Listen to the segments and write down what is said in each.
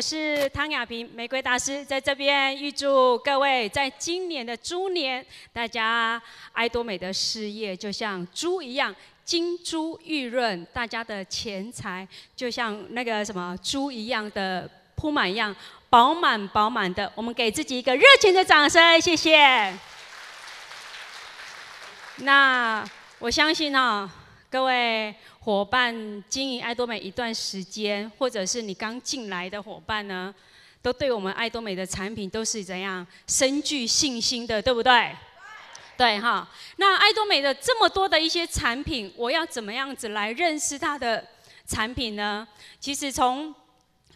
我是汤雅萍，玫瑰大师，在这边预祝各位在今年的猪年，大家爱多美的事业就像猪一样金猪玉润，大家的钱财就像那个什么猪一样的铺满一样，饱满饱满的。我们给自己一个热情的掌声，谢谢。那我相信啊，各位。伙伴经营爱多美一段时间，或者是你刚进来的伙伴呢，都对我们爱多美的产品都是怎样深具信心的，对不对？对哈。那爱多美的这么多的一些产品，我要怎么样子来认识它的产品呢？其实从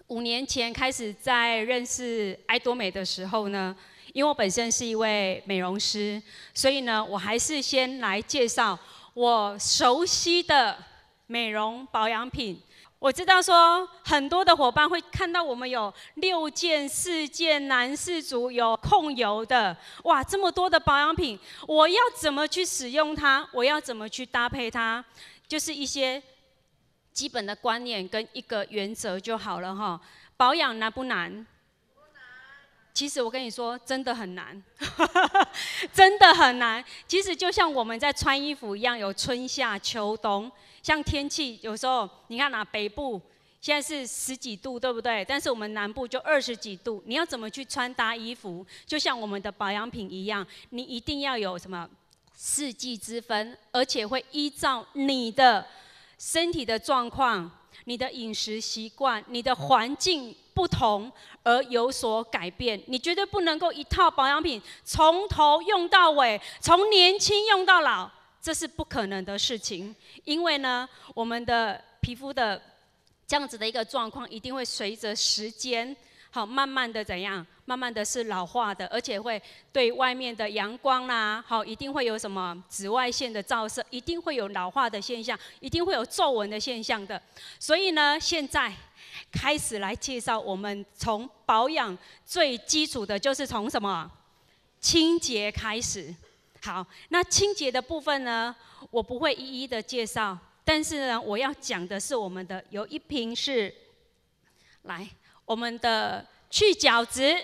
五年前开始在认识爱多美的时候呢，因为我本身是一位美容师，所以呢，我还是先来介绍我熟悉的。美容保养品，我知道说很多的伙伴会看到我们有六件、四件男士组有控油的，哇，这么多的保养品，我要怎么去使用它？我要怎么去搭配它？就是一些基本的观念跟一个原则就好了哈。保养难不难？其实我跟你说，真的很难，真的很难。其实就像我们在穿衣服一样，有春夏秋冬。像天气有时候，你看哪北部现在是十几度，对不对？但是我们南部就二十几度，你要怎么去穿搭衣服？就像我们的保养品一样，你一定要有什么四季之分，而且会依照你的身体的状况、你的饮食习惯、你的环境不同而有所改变。你绝对不能够一套保养品从头用到尾，从年轻用到老。这是不可能的事情，因为呢，我们的皮肤的这样子的一个状况，一定会随着时间，好慢慢的怎样，慢慢的是老化的，而且会对外面的阳光啦，好，一定会有什么紫外线的照射，一定会有老化的现象，一定会有皱纹的现象的。所以呢，现在开始来介绍我们从保养最基础的就是从什么清洁开始。好，那清洁的部分呢，我不会一一的介绍，但是呢，我要讲的是我们的有一瓶是，来我们的去角质，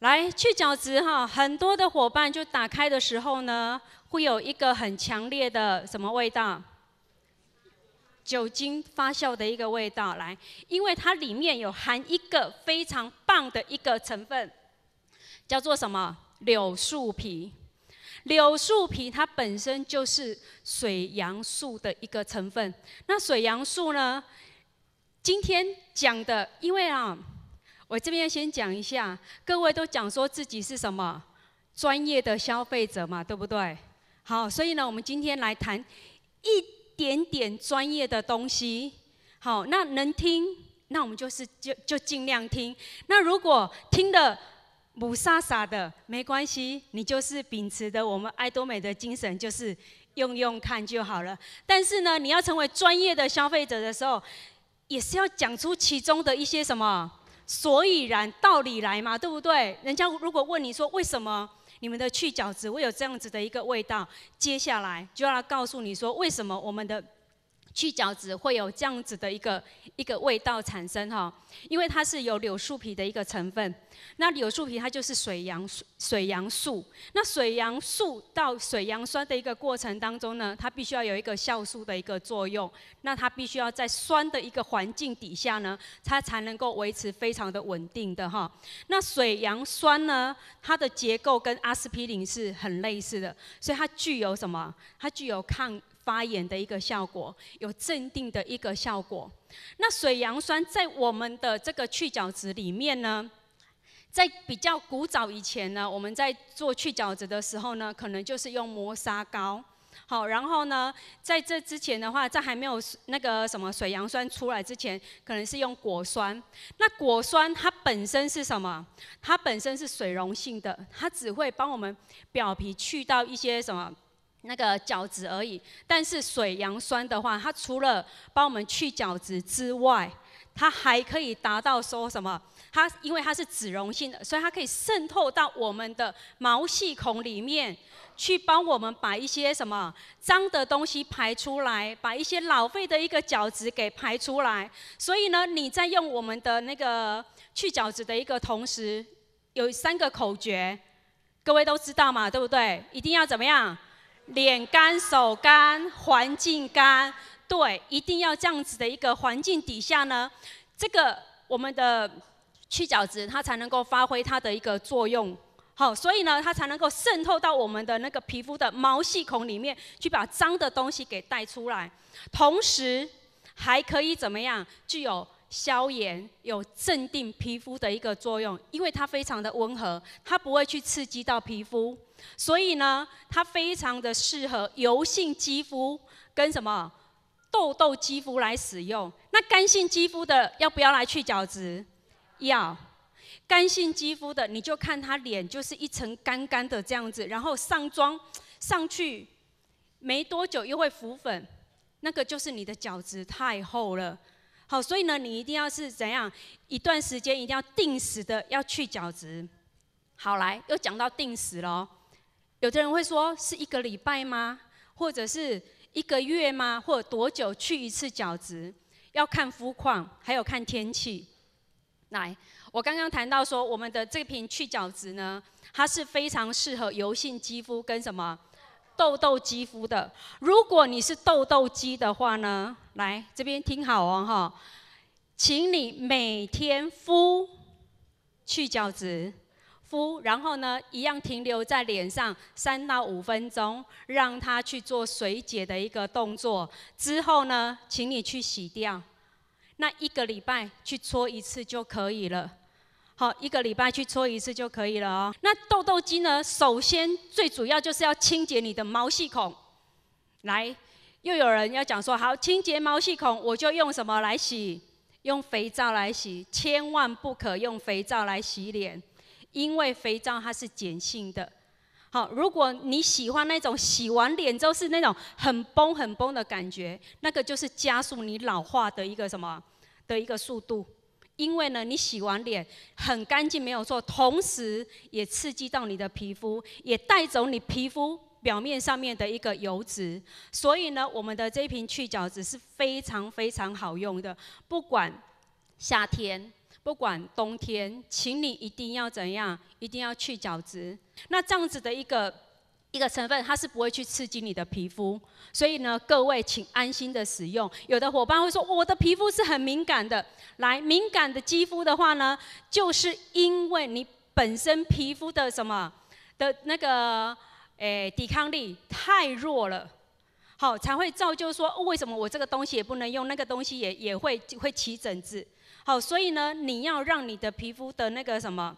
来去角质哈，很多的伙伴就打开的时候呢，会有一个很强烈的什么味道，酒精发酵的一个味道，来，因为它里面有含一个非常棒的一个成分，叫做什么？柳树皮，柳树皮它本身就是水杨素的一个成分。那水杨素呢？今天讲的，因为啊，我这边先讲一下，各位都讲说自己是什么专业的消费者嘛，对不对？好，所以呢，我们今天来谈一点点专业的东西。好，那能听，那我们就是就就尽量听。那如果听的。母傻傻的没关系，你就是秉持的我们爱多美的精神，就是用用看就好了。但是呢，你要成为专业的消费者的时候，也是要讲出其中的一些什么所以然道理来嘛，对不对？人家如果问你说为什么你们的去角质会有这样子的一个味道，接下来就要告诉你说为什么我们的。去角质会有这样子的一个一个味道产生哈，因为它是有柳树皮的一个成分，那柳树皮它就是水杨水水杨素，那水杨素到水杨酸的一个过程当中呢，它必须要有一个酵素的一个作用，那它必须要在酸的一个环境底下呢，它才能够维持非常的稳定的哈。那水杨酸呢，它的结构跟阿司匹林是很类似的，所以它具有什么？它具有抗。发炎的一个效果，有镇定的一个效果。那水杨酸在我们的这个去角质里面呢，在比较古早以前呢，我们在做去角质的时候呢，可能就是用磨砂膏。好，然后呢，在这之前的话，在还没有那个什么水杨酸出来之前，可能是用果酸。那果酸它本身是什么？它本身是水溶性的，它只会帮我们表皮去到一些什么？那个角质而已，但是水杨酸的话，它除了帮我们去角质之外，它还可以达到说什么？它因为它是脂溶性的，所以它可以渗透到我们的毛细孔里面，去帮我们把一些什么脏的东西排出来，把一些老废的一个角质给排出来。所以呢，你在用我们的那个去角质的一个同时，有三个口诀，各位都知道嘛，对不对？一定要怎么样？脸干、手干、环境干，对，一定要这样子的一个环境底下呢，这个我们的去角质它才能够发挥它的一个作用。好，所以呢，它才能够渗透到我们的那个皮肤的毛细孔里面，去把脏的东西给带出来，同时还可以怎么样？具有消炎、有镇定皮肤的一个作用，因为它非常的温和，它不会去刺激到皮肤。所以呢，它非常的适合油性肌肤跟什么痘痘肌肤来使用。那干性肌肤的要不要来去角质？要。干性肌肤的你就看它脸就是一层干干的这样子，然后上妆上去没多久又会浮粉，那个就是你的角质太厚了。好，所以呢，你一定要是怎样？一段时间一定要定时的要去角质。好，来又讲到定时喽。有的人会说是一个礼拜吗？或者是一个月吗？或多久去一次角质？要看肤况，还有看天气。来，我刚刚谈到说，我们的这瓶去角质呢，它是非常适合油性肌肤跟什么痘痘肌肤的。如果你是痘痘肌的话呢，来这边听好哦哈，请你每天敷去角质。敷，然后呢，一样停留在脸上三到五分钟，让它去做水解的一个动作。之后呢，请你去洗掉。那一个礼拜去搓一次就可以了。好，一个礼拜去搓一次就可以了哦。那痘痘肌呢，首先最主要就是要清洁你的毛细孔。来，又有人要讲说，好，清洁毛细孔，我就用什么来洗？用肥皂来洗，千万不可用肥皂来洗脸。因为肥皂它是碱性的，好，如果你喜欢那种洗完脸之后是那种很崩很崩的感觉，那个就是加速你老化的一个什么的一个速度。因为呢，你洗完脸很干净没有错，同时也刺激到你的皮肤，也带走你皮肤表面上面的一个油脂。所以呢，我们的这瓶去角质是非常非常好用的，不管夏天。不管冬天，请你一定要怎样，一定要去角质。那这样子的一个一个成分，它是不会去刺激你的皮肤。所以呢，各位请安心的使用。有的伙伴会说，我的皮肤是很敏感的。来，敏感的肌肤的话呢，就是因为你本身皮肤的什么的那个诶抵抗力太弱了，好才会造就说，为什么我这个东西也不能用，那个东西也也会会起疹子。好，所以呢，你要让你的皮肤的那个什么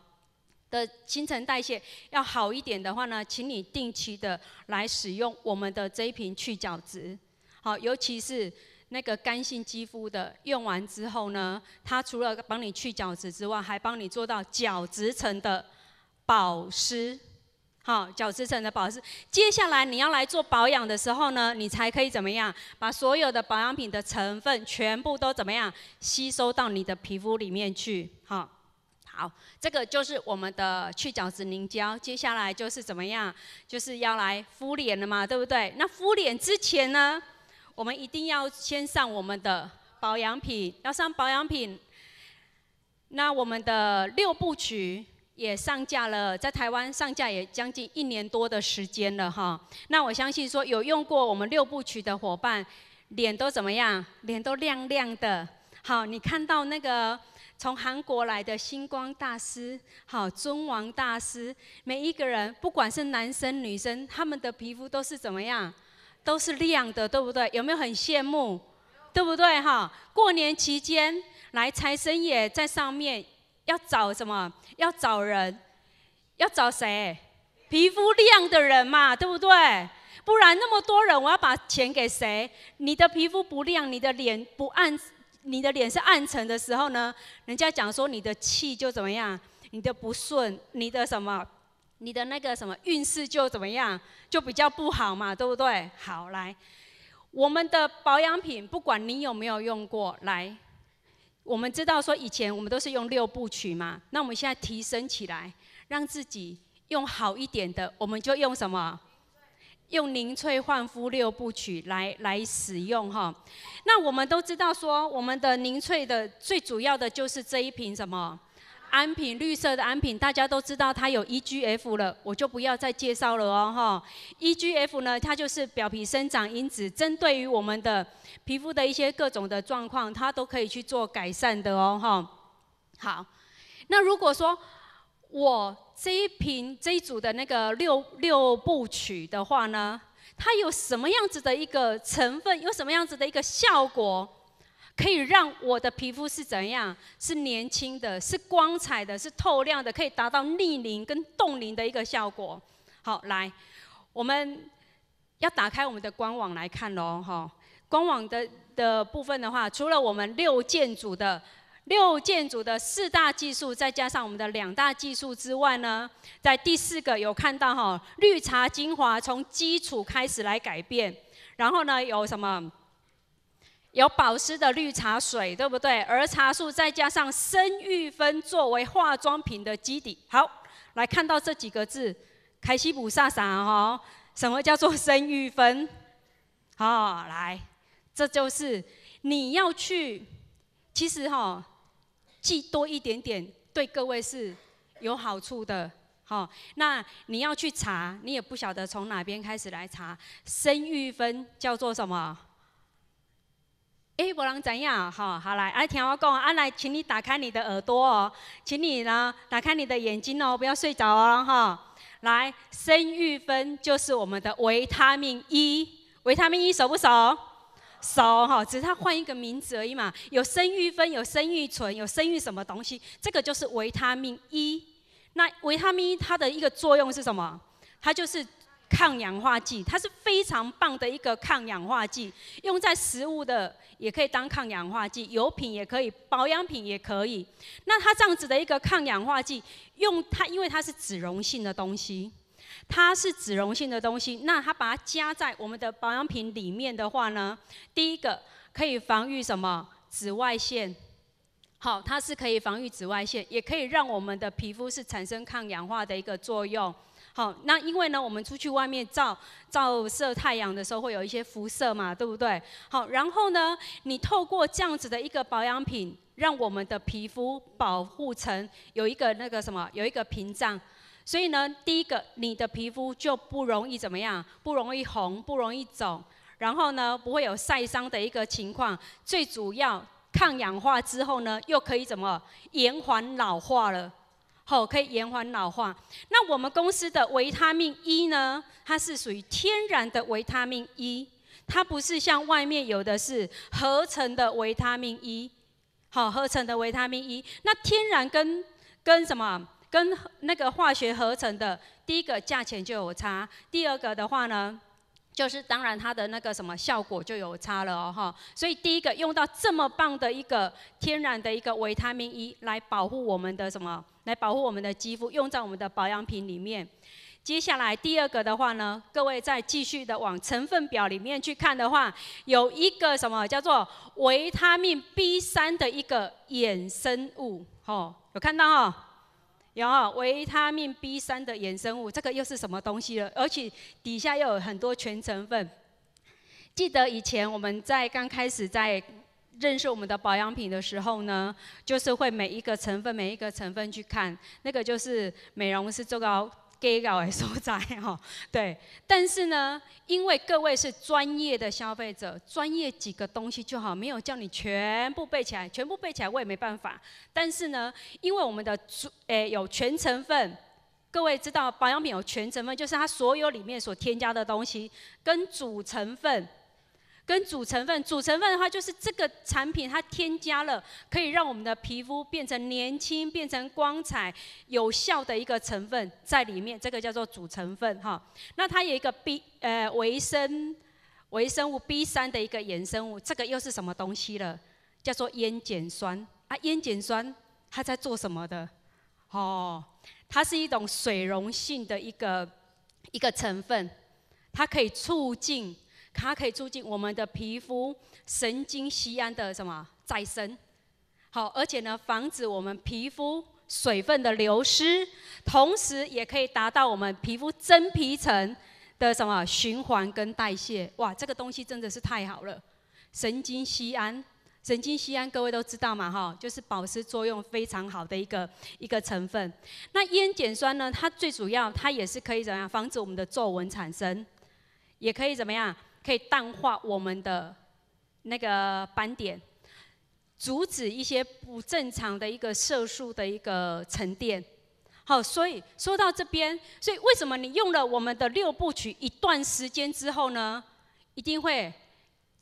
的新陈代谢要好一点的话呢，请你定期的来使用我们的这一瓶去角质。好，尤其是那个干性肌肤的，用完之后呢，它除了帮你去角质之外，还帮你做到角质层的保湿。好，角质层的保湿。接下来你要来做保养的时候呢，你才可以怎么样？把所有的保养品的成分全部都怎么样，吸收到你的皮肤里面去。好，好，这个就是我们的去角质凝胶。接下来就是怎么样？就是要来敷脸了嘛，对不对？那敷脸之前呢，我们一定要先上我们的保养品，要上保养品。那我们的六部曲。也上架了，在台湾上架也将近一年多的时间了哈。那我相信说有用过我们六部曲的伙伴，脸都怎么样？脸都亮亮的。好，你看到那个从韩国来的星光大师，好尊王大师，每一个人不管是男生女生，他们的皮肤都是怎么样？都是亮的，对不对？有没有很羡慕？对不对哈？过年期间，来财神爷在上面。要找什么？要找人，要找谁？皮肤亮的人嘛，对不对？不然那么多人，我要把钱给谁？你的皮肤不亮，你的脸不暗，你的脸是暗沉的时候呢？人家讲说你的气就怎么样？你的不顺，你的什么？你的那个什么运势就怎么样？就比较不好嘛，对不对？好，来，我们的保养品，不管你有没有用过，来。我们知道说以前我们都是用六部曲嘛，那我们现在提升起来，让自己用好一点的，我们就用什么？用凝萃焕肤六部曲来来使用哈。那我们都知道说，我们的凝萃的最主要的就是这一瓶什么？安瓶绿色的安瓶，大家都知道它有 EGF 了，我就不要再介绍了哦哈。EGF 呢，它就是表皮生长因子，针对于我们的皮肤的一些各种的状况，它都可以去做改善的哦哈。好，那如果说我这一瓶这一组的那个六六部曲的话呢，它有什么样子的一个成分，有什么样子的一个效果？可以让我的皮肤是怎样？是年轻的，是光彩的，是透亮的，可以达到逆龄跟冻龄的一个效果。好，来，我们要打开我们的官网来看喽，哈。官网的的部分的话，除了我们六件组的六件组的四大技术，再加上我们的两大技术之外呢，在第四个有看到哈，绿茶精华从基础开始来改变，然后呢有什么？有保湿的绿茶水，对不对？儿茶素再加上生育酚作为化妆品的基底，好来看到这几个字，凯西普萨啥哈？什么叫做生育酚？好，来，这就是你要去，其实哈，记多一点点对各位是有好处的。好，那你要去查，你也不晓得从哪边开始来查，生育酚叫做什么？哎，无人怎样，哈，好来，哎，听我讲，来，请你打开你的耳朵哦，请你呢，打开你的眼睛哦，不要睡着哦，哈，来，生育酚就是我们的维他命一，维他命一熟不熟？熟，哈，只是它换一个名字而已嘛。有生育酚，有生育醇，有生育什么东西？这个就是维他命一。那维他命一它的一个作用是什么？它就是。抗氧化剂，它是非常棒的一个抗氧化剂，用在食物的也可以当抗氧化剂，油品也可以，保养品也可以。那它这样子的一个抗氧化剂，用它因为它是脂溶性的东西，它是脂溶性的东西，那它把它加在我们的保养品里面的话呢，第一个可以防御什么？紫外线。好，它是可以防御紫外线，也可以让我们的皮肤是产生抗氧化的一个作用。好，那因为呢，我们出去外面照照射太阳的时候，会有一些辐射嘛，对不对？好，然后呢，你透过这样子的一个保养品，让我们的皮肤保护层有一个那个什么，有一个屏障。所以呢，第一个，你的皮肤就不容易怎么样，不容易红，不容易肿，然后呢，不会有晒伤的一个情况。最主要抗氧化之后呢，又可以怎么延缓老化了。哦，可以延缓老化。那我们公司的维他命 E 呢？它是属于天然的维他命 E，它不是像外面有的是合成的维他命 E。好，合成的维他命 E，那天然跟跟什么？跟那个化学合成的，第一个价钱就有差。第二个的话呢？就是当然它的那个什么效果就有差了哦哈，所以第一个用到这么棒的一个天然的一个维他命 E 来保护我们的什么，来保护我们的肌肤，用在我们的保养品里面。接下来第二个的话呢，各位再继续的往成分表里面去看的话，有一个什么叫做维他命 B 三的一个衍生物哦，有看到哦。然后，维他命 B 三的衍生物，这个又是什么东西了？而且底下又有很多全成分。记得以前我们在刚开始在认识我们的保养品的时候呢，就是会每一个成分每一个成分去看，那个就是美容师做到。给搞的所在哈，对，但是呢，因为各位是专业的消费者，专业几个东西就好，没有叫你全部背起来，全部背起来我也没办法。但是呢，因为我们的主，诶有全成分，各位知道保养品有全成分，就是它所有里面所添加的东西跟主成分。跟主成分，主成分的话就是这个产品它添加了可以让我们的皮肤变成年轻、变成光彩、有效的一个成分在里面，这个叫做主成分哈。那它有一个 B 呃，维生维生素 B 三的一个衍生物，这个又是什么东西了？叫做烟碱酸啊，烟碱酸它在做什么的？哦，它是一种水溶性的一个一个成分，它可以促进。它可以促进我们的皮肤神经酰胺的什么再生，好，而且呢，防止我们皮肤水分的流失，同时也可以达到我们皮肤真皮层的什么循环跟代谢。哇，这个东西真的是太好了！神经酰胺，神经酰胺各位都知道嘛，哈，就是保湿作用非常好的一个一个成分。那烟碱酸呢，它最主要，它也是可以怎么样防止我们的皱纹产生，也可以怎么样？可以淡化我们的那个斑点，阻止一些不正常的一个色素的一个沉淀。好，所以说到这边，所以为什么你用了我们的六部曲一段时间之后呢，一定会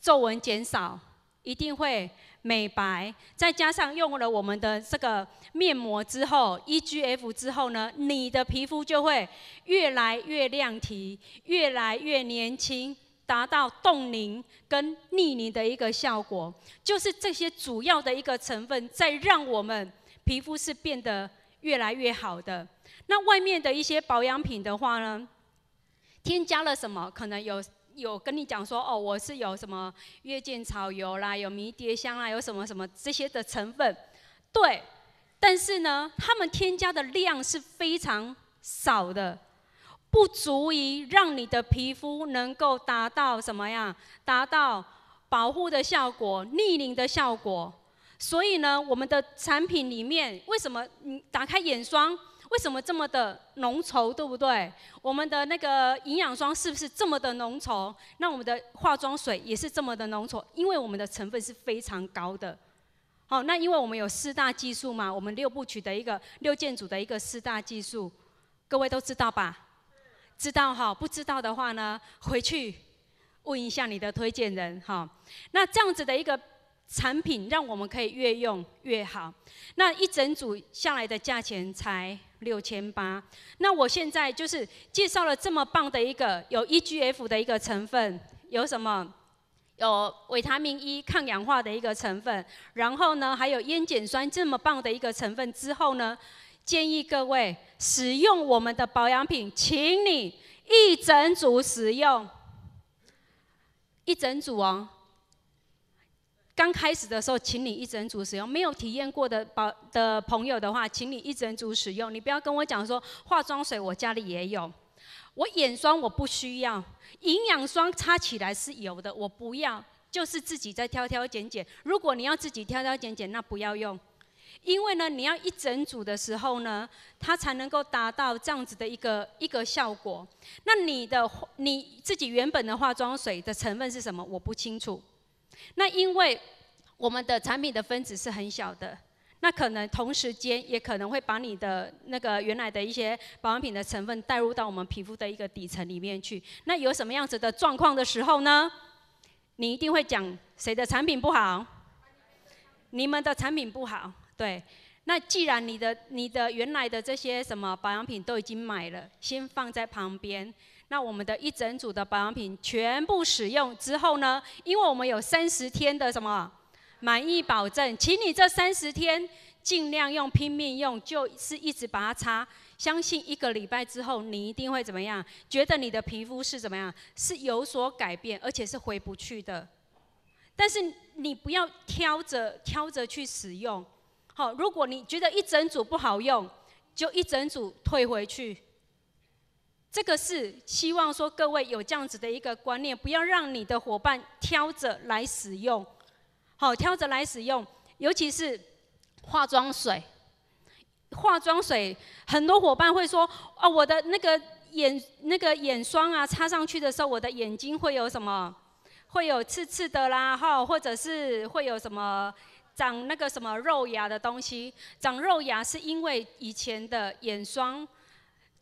皱纹减少，一定会美白，再加上用了我们的这个面膜之后，EGF 之后呢，你的皮肤就会越来越亮、提，越来越年轻。达到冻凝跟逆凝的一个效果，就是这些主要的一个成分在让我们皮肤是变得越来越好的。那外面的一些保养品的话呢，添加了什么？可能有有跟你讲说，哦，我是有什么月见草油啦，有迷迭香啦，有什么什么这些的成分，对。但是呢，他们添加的量是非常少的。不足以让你的皮肤能够达到什么呀？达到保护的效果、逆龄的效果。所以呢，我们的产品里面为什么你打开眼霜为什么这么的浓稠，对不对？我们的那个营养霜是不是这么的浓稠？那我们的化妆水也是这么的浓稠，因为我们的成分是非常高的。好，那因为我们有四大技术嘛，我们六部曲的一个六件组的一个四大技术，各位都知道吧？知道哈，不知道的话呢，回去问一下你的推荐人哈。那这样子的一个产品，让我们可以越用越好。那一整组下来的价钱才六千八。那我现在就是介绍了这么棒的一个有 EGF 的一个成分，有什么？有维他命 E 抗氧化的一个成分，然后呢，还有烟碱酸这么棒的一个成分之后呢？建议各位使用我们的保养品，请你一整组使用，一整组哦。刚开始的时候，请你一整组使用。没有体验过的保的朋友的话，请你一整组使用。你不要跟我讲说化妆水我家里也有，我眼霜我不需要，营养霜擦起来是有的，我不要，就是自己在挑挑拣拣。如果你要自己挑挑拣拣，那不要用。因为呢，你要一整组的时候呢，它才能够达到这样子的一个一个效果。那你的你自己原本的化妆水的成分是什么？我不清楚。那因为我们的产品的分子是很小的，那可能同时间也可能会把你的那个原来的一些保养品的成分带入到我们皮肤的一个底层里面去。那有什么样子的状况的时候呢？你一定会讲谁的产品不好？你们的产品不好。对，那既然你的你的原来的这些什么保养品都已经买了，先放在旁边。那我们的一整组的保养品全部使用之后呢？因为我们有三十天的什么满意保证，请你这三十天尽量用，拼命用，就是一直把它擦。相信一个礼拜之后，你一定会怎么样？觉得你的皮肤是怎么样？是有所改变，而且是回不去的。但是你不要挑着挑着去使用。好，如果你觉得一整组不好用，就一整组退回去。这个是希望说各位有这样子的一个观念，不要让你的伙伴挑着来使用。好，挑着来使用，尤其是化妆水。化妆水很多伙伴会说哦，我的那个眼那个眼霜啊，擦上去的时候，我的眼睛会有什么？会有刺刺的啦，哈，或者是会有什么？长那个什么肉芽的东西，长肉芽是因为以前的眼霜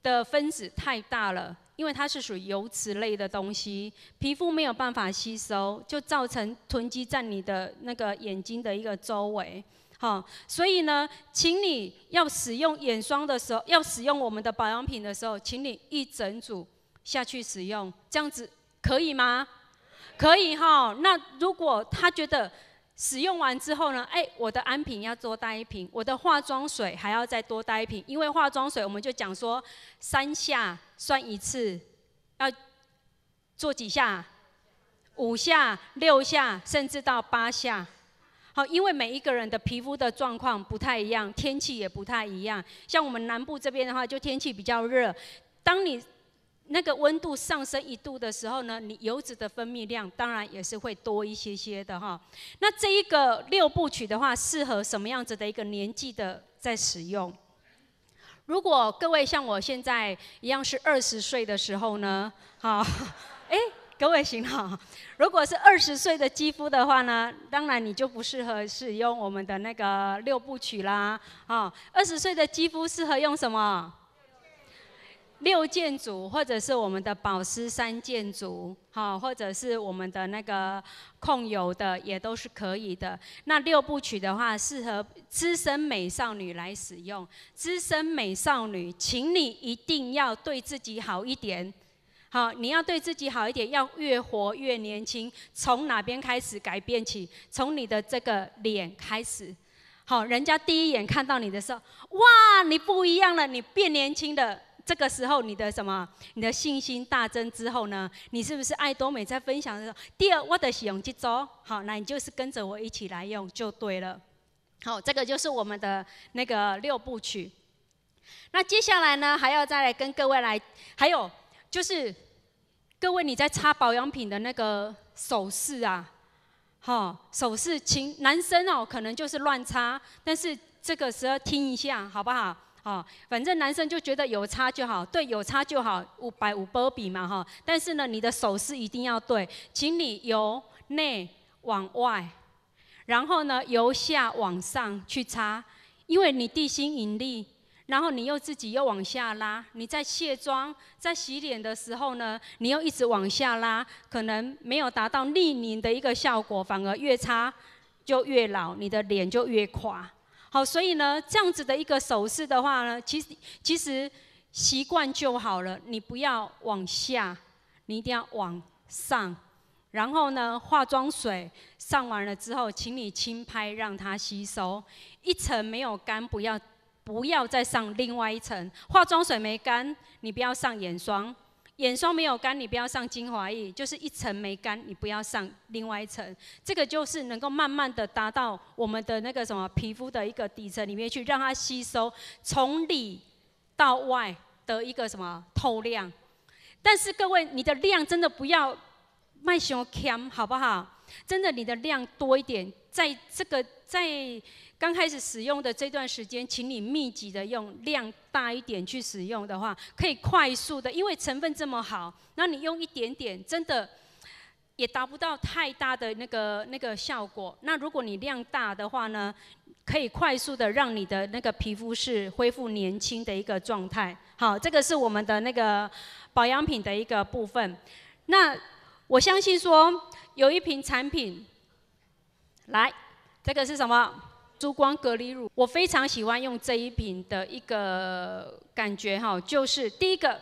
的分子太大了，因为它是属于油脂类的东西，皮肤没有办法吸收，就造成囤积在你的那个眼睛的一个周围，好，所以呢，请你要使用眼霜的时候，要使用我们的保养品的时候，请你一整组下去使用，这样子可以吗？可以哈，那如果他觉得。使用完之后呢？哎，我的安瓶要多带一瓶，我的化妆水还要再多带一瓶，因为化妆水我们就讲说三下算一次，要做几下？五下、六下，甚至到八下。好，因为每一个人的皮肤的状况不太一样，天气也不太一样。像我们南部这边的话，就天气比较热，当你。那个温度上升一度的时候呢，你油脂的分泌量当然也是会多一些些的哈。那这一个六部曲的话，适合什么样子的一个年纪的在使用？如果各位像我现在一样是二十岁的时候呢，哈，哎，各位行哈。如果是二十岁的肌肤的话呢，当然你就不适合使用我们的那个六部曲啦。哈，二十岁的肌肤适合用什么？六件组，或者是我们的保湿三件组，哈，或者是我们的那个控油的，也都是可以的。那六部曲的话，适合资深美少女来使用。资深美少女，请你一定要对自己好一点，好，你要对自己好一点，要越活越年轻。从哪边开始改变起？从你的这个脸开始。好，人家第一眼看到你的时候，哇，你不一样了，你变年轻了。这个时候你的什么，你的信心大增之后呢？你是不是爱多美在分享的时候？第二，我的洗用几招，好，那你就是跟着我一起来用就对了。好，这个就是我们的那个六部曲。那接下来呢，还要再来跟各位来，还有就是各位你在擦保养品的那个手势啊，好，手势，请男生哦，可能就是乱擦，但是这个时候听一下好不好？啊，反正男生就觉得有差就好，对，有差就好，五百五波比嘛哈。但是呢，你的手势一定要对，请你由内往外，然后呢由下往上去擦，因为你地心引力，然后你又自己又往下拉。你在卸妆、在洗脸的时候呢，你又一直往下拉，可能没有达到逆龄的一个效果，反而越擦就越老，你的脸就越垮。好，所以呢，这样子的一个手势的话呢，其实其实习惯就好了。你不要往下，你一定要往上。然后呢，化妆水上完了之后，请你轻拍让它吸收。一层没有干，不要不要再上另外一层。化妆水没干，你不要上眼霜。眼霜没有干，你不要上精华液，就是一层没干，你不要上另外一层。这个就是能够慢慢的达到我们的那个什么皮肤的一个底层里面去，让它吸收，从里到外的一个什么透亮。但是各位，你的量真的不要卖 a 悭，好不好？真的，你的量多一点，在这个在刚开始使用的这段时间，请你密集的用量大一点去使用的话，可以快速的，因为成分这么好，那你用一点点，真的也达不到太大的那个那个效果。那如果你量大的话呢，可以快速的让你的那个皮肤是恢复年轻的一个状态。好，这个是我们的那个保养品的一个部分。那。我相信说有一瓶产品，来，这个是什么？珠光隔离乳。我非常喜欢用这一瓶的一个感觉哈，就是第一个，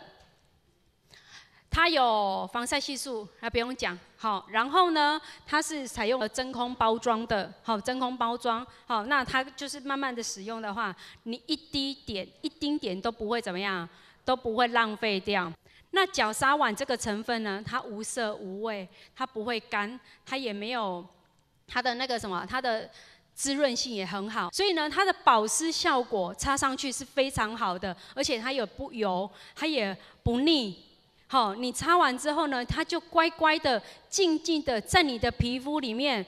它有防晒系数还不用讲好。然后呢，它是采用了真空包装的，好真空包装好，那它就是慢慢的使用的话，你一滴点一丁点都不会怎么样，都不会浪费掉。那角鲨烷这个成分呢，它无色无味，它不会干，它也没有它的那个什么，它的滋润性也很好，所以呢，它的保湿效果擦上去是非常好的，而且它也不油，它也不腻。好，你擦完之后呢，它就乖乖的、静静的在你的皮肤里面，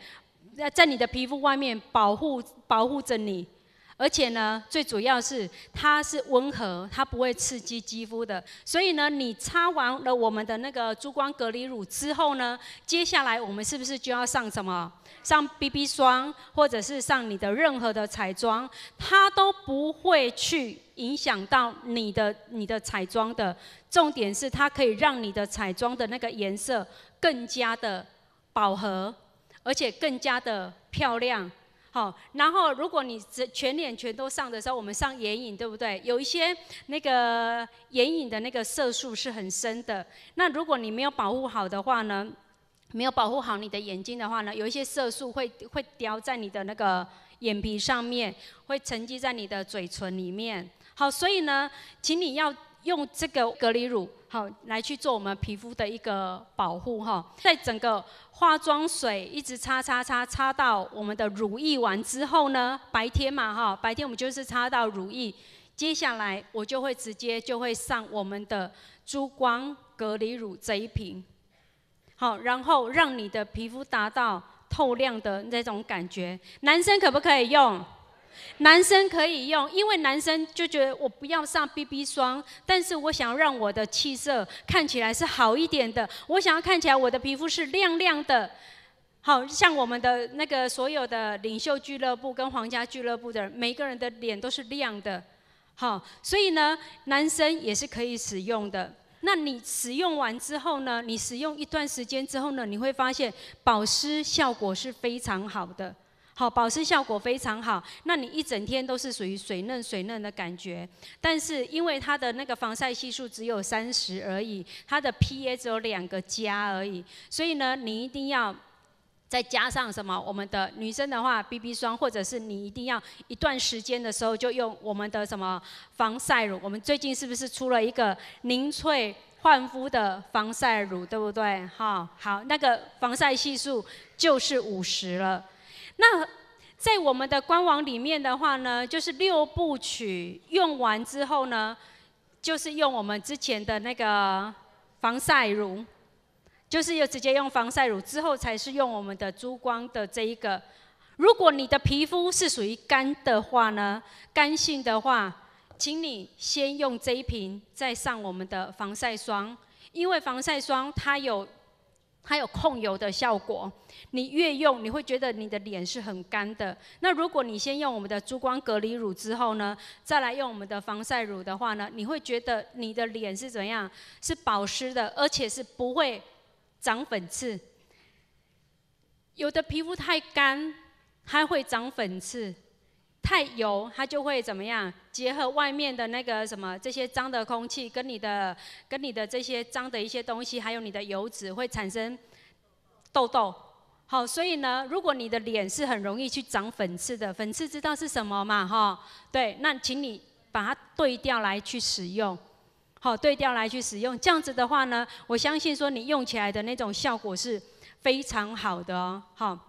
在你的皮肤外面保护、保护着你。而且呢，最主要是它是温和，它不会刺激肌肤的。所以呢，你擦完了我们的那个珠光隔离乳之后呢，接下来我们是不是就要上什么？上 BB 霜，或者是上你的任何的彩妆，它都不会去影响到你的你的彩妆的。重点是它可以让你的彩妆的那个颜色更加的饱和，而且更加的漂亮。好，然后如果你这全脸全都上的时候，我们上眼影对不对？有一些那个眼影的那个色素是很深的，那如果你没有保护好的话呢，没有保护好你的眼睛的话呢，有一些色素会会掉在你的那个眼皮上面，会沉积在你的嘴唇里面。好，所以呢，请你要。用这个隔离乳，好来去做我们皮肤的一个保护哈，在整个化妆水一直擦擦擦，擦到我们的乳液完之后呢，白天嘛哈，白天我们就是擦到乳液，接下来我就会直接就会上我们的珠光隔离乳这一瓶，好，然后让你的皮肤达到透亮的那种感觉，男生可不可以用？男生可以用，因为男生就觉得我不要上 B B 霜，但是我想要让我的气色看起来是好一点的，我想要看起来我的皮肤是亮亮的，好像我们的那个所有的领袖俱乐部跟皇家俱乐部的人，每个人的脸都是亮的，好，所以呢，男生也是可以使用的。那你使用完之后呢，你使用一段时间之后呢，你会发现保湿效果是非常好的。好，保湿效果非常好。那你一整天都是属于水嫩水嫩的感觉。但是因为它的那个防晒系数只有三十而已，它的 P A 只有两个加而已。所以呢，你一定要再加上什么？我们的女生的话，B B 霜，或者是你一定要一段时间的时候就用我们的什么防晒乳。我们最近是不是出了一个凝萃焕肤的防晒乳？对不对？哈，好，那个防晒系数就是五十了。那在我们的官网里面的话呢，就是六部曲用完之后呢，就是用我们之前的那个防晒乳，就是要直接用防晒乳之后才是用我们的珠光的这一个。如果你的皮肤是属于干的话呢，干性的话，请你先用这一瓶，再上我们的防晒霜，因为防晒霜它有。它有控油的效果，你越用你会觉得你的脸是很干的。那如果你先用我们的珠光隔离乳之后呢，再来用我们的防晒乳的话呢，你会觉得你的脸是怎样？是保湿的，而且是不会长粉刺。有的皮肤太干，还会长粉刺。太油，它就会怎么样？结合外面的那个什么，这些脏的空气，跟你的跟你的这些脏的一些东西，还有你的油脂，会产生痘痘。好，所以呢，如果你的脸是很容易去长粉刺的，粉刺知道是什么嘛？哈，对，那请你把它对调来去使用。好，对调来去使用，这样子的话呢，我相信说你用起来的那种效果是非常好的哦。好，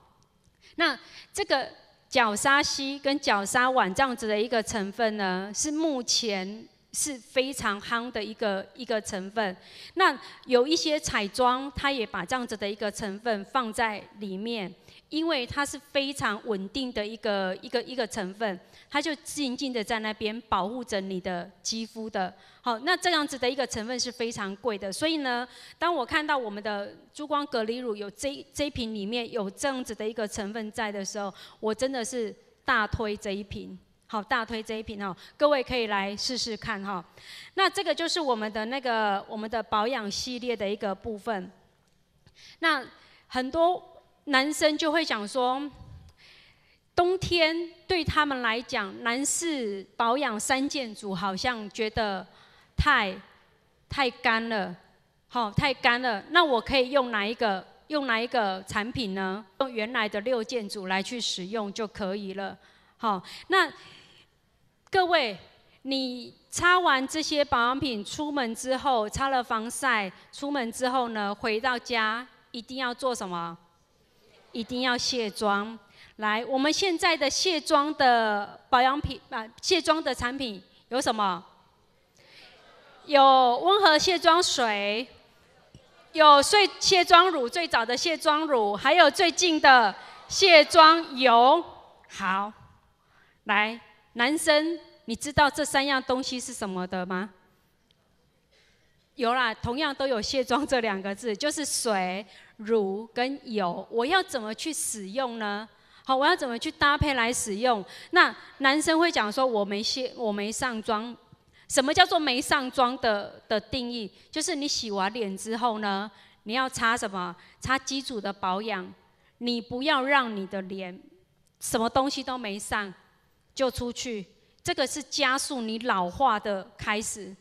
那这个。角鲨烯跟角鲨烷这样子的一个成分呢，是目前是非常夯的一个一个成分。那有一些彩妆，它也把这样子的一个成分放在里面。因为它是非常稳定的一个一个一个成分，它就静静的在那边保护着你的肌肤的。好，那这样子的一个成分是非常贵的，所以呢，当我看到我们的珠光隔离乳有这这瓶里面有这样子的一个成分在的时候，我真的是大推这一瓶，好，大推这一瓶哦，各位可以来试试看哈。那这个就是我们的那个我们的保养系列的一个部分，那很多。男生就会讲说，冬天对他们来讲，男士保养三件组好像觉得太太干了，好太干了。那我可以用哪一个用哪一个产品呢？用原来的六件组来去使用就可以了。好，那各位，你擦完这些保养品出门之后，擦了防晒出门之后呢，回到家一定要做什么？一定要卸妆。来，我们现在的卸妆的保养品啊，卸妆的产品有什么？有温和卸妆水，有最卸妆乳最早的卸妆乳，还有最近的卸妆油。好，来，男生，你知道这三样东西是什么的吗？有啦，同样都有卸妆这两个字，就是水。乳跟油，我要怎么去使用呢？好，我要怎么去搭配来使用？那男生会讲说，我没卸，我没上妆。什么叫做没上妆的的定义？就是你洗完脸之后呢，你要擦什么？擦基础的保养。你不要让你的脸什么东西都没上就出去，这个是加速你老化的开始。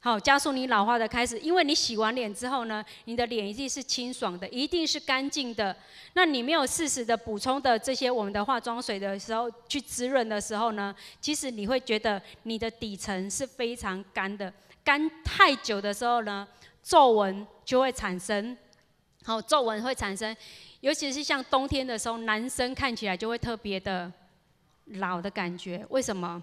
好，加速你老化的开始，因为你洗完脸之后呢，你的脸一定是清爽的，一定是干净的。那你没有适时的补充的这些我们的化妆水的时候，去滋润的时候呢，其实你会觉得你的底层是非常干的。干太久的时候呢，皱纹就会产生。好，皱纹会产生，尤其是像冬天的时候，男生看起来就会特别的老的感觉。为什么？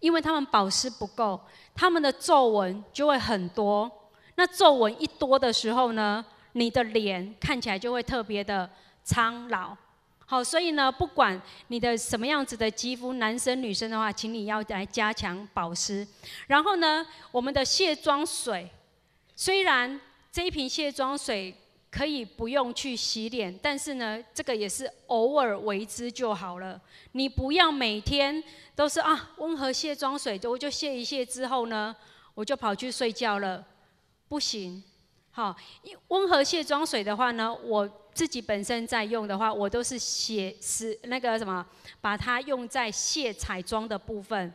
因为他们保湿不够，他们的皱纹就会很多。那皱纹一多的时候呢，你的脸看起来就会特别的苍老。好，所以呢，不管你的什么样子的肌肤，男生女生的话，请你要来加强保湿。然后呢，我们的卸妆水，虽然这一瓶卸妆水。可以不用去洗脸，但是呢，这个也是偶尔为之就好了。你不要每天都是啊，温和卸妆水，我就卸一卸之后呢，我就跑去睡觉了，不行。好，温和卸妆水的话呢，我自己本身在用的话，我都是卸是那个什么，把它用在卸彩妆的部分，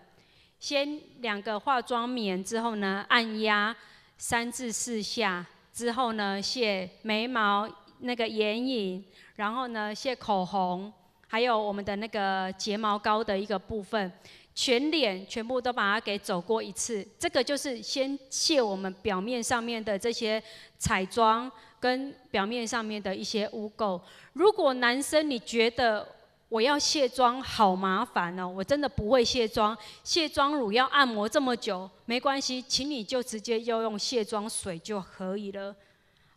先两个化妆棉之后呢，按压三至四下。之后呢，卸眉毛那个眼影，然后呢卸口红，还有我们的那个睫毛膏的一个部分，全脸全部都把它给走过一次。这个就是先卸我们表面上面的这些彩妆跟表面上面的一些污垢。如果男生你觉得，我要卸妆，好麻烦哦！我真的不会卸妆，卸妆乳要按摩这么久，没关系，请你就直接要用卸妆水就可以了。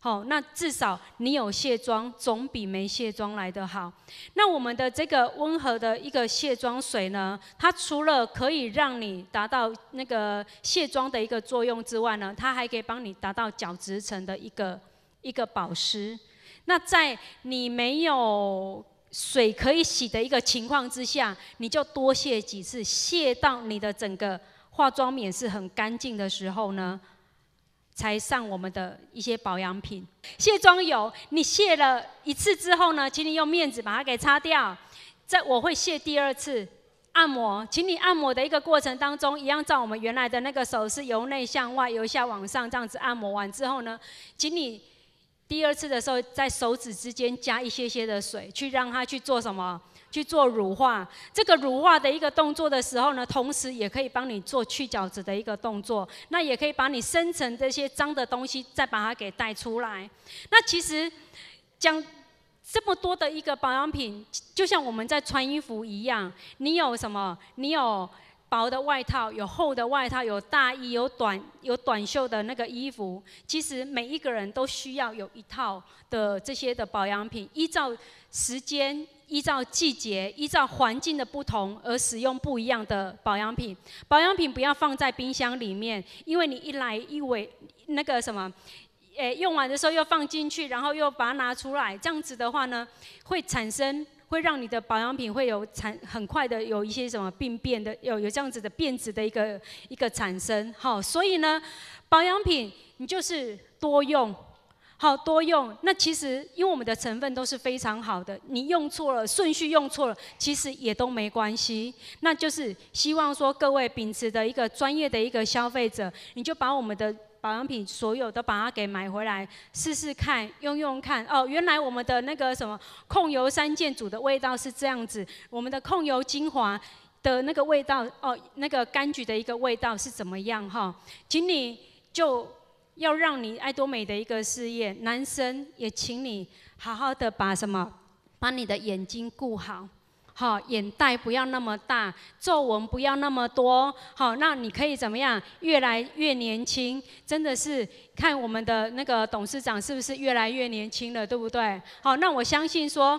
好，那至少你有卸妆，总比没卸妆来得好。那我们的这个温和的一个卸妆水呢，它除了可以让你达到那个卸妆的一个作用之外呢，它还可以帮你达到角质层的一个一个保湿。那在你没有水可以洗的一个情况之下，你就多卸几次，卸到你的整个化妆棉是很干净的时候呢，才上我们的一些保养品。卸妆油，你卸了一次之后呢，请你用面纸把它给擦掉。在我会卸第二次，按摩，请你按摩的一个过程当中，一样照我们原来的那个手势，由内向外，由下往上这样子按摩完之后呢，请你。第二次的时候，在手指之间加一些些的水，去让它去做什么？去做乳化。这个乳化的一个动作的时候呢，同时也可以帮你做去角质的一个动作。那也可以把你深层这些脏的东西，再把它给带出来。那其实讲这么多的一个保养品，就像我们在穿衣服一样，你有什么？你有。薄的外套，有厚的外套，有大衣，有短有短袖的那个衣服。其实每一个人都需要有一套的这些的保养品，依照时间、依照季节、依照环境的不同而使用不一样的保养品。保养品不要放在冰箱里面，因为你一来一回那个什么，诶，用完的时候又放进去，然后又把它拿出来，这样子的话呢，会产生。会让你的保养品会有产很快的有一些什么病变的，有有这样子的变质的一个一个产生，好，所以呢，保养品你就是多用，好多用。那其实因为我们的成分都是非常好的，你用错了顺序，用错了其实也都没关系。那就是希望说各位秉持的一个专业的一个消费者，你就把我们的。保养品，所有的把它给买回来试试看，用用看哦。原来我们的那个什么控油三件组的味道是这样子，我们的控油精华的那个味道哦，那个柑橘的一个味道是怎么样哈？请你就要让你爱多美的一个事业，男生也请你好好的把什么把你的眼睛顾好。好，眼袋不要那么大，皱纹不要那么多。好，那你可以怎么样？越来越年轻，真的是看我们的那个董事长是不是越来越年轻了，对不对？好，那我相信说，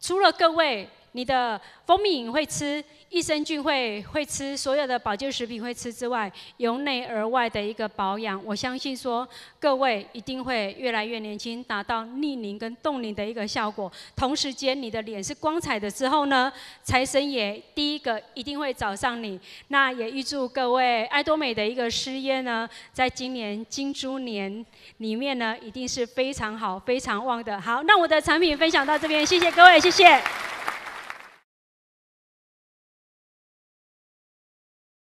除了各位，你的蜂蜜饮会吃。益生菌会会吃所有的保健食品会吃之外，由内而外的一个保养，我相信说各位一定会越来越年轻，达到逆龄跟冻龄的一个效果。同时间你的脸是光彩的之后呢，财神也第一个一定会找上你。那也预祝各位爱多美的一个事业呢，在今年金猪年里面呢，一定是非常好、非常旺的。好，那我的产品分享到这边，谢谢各位，谢谢。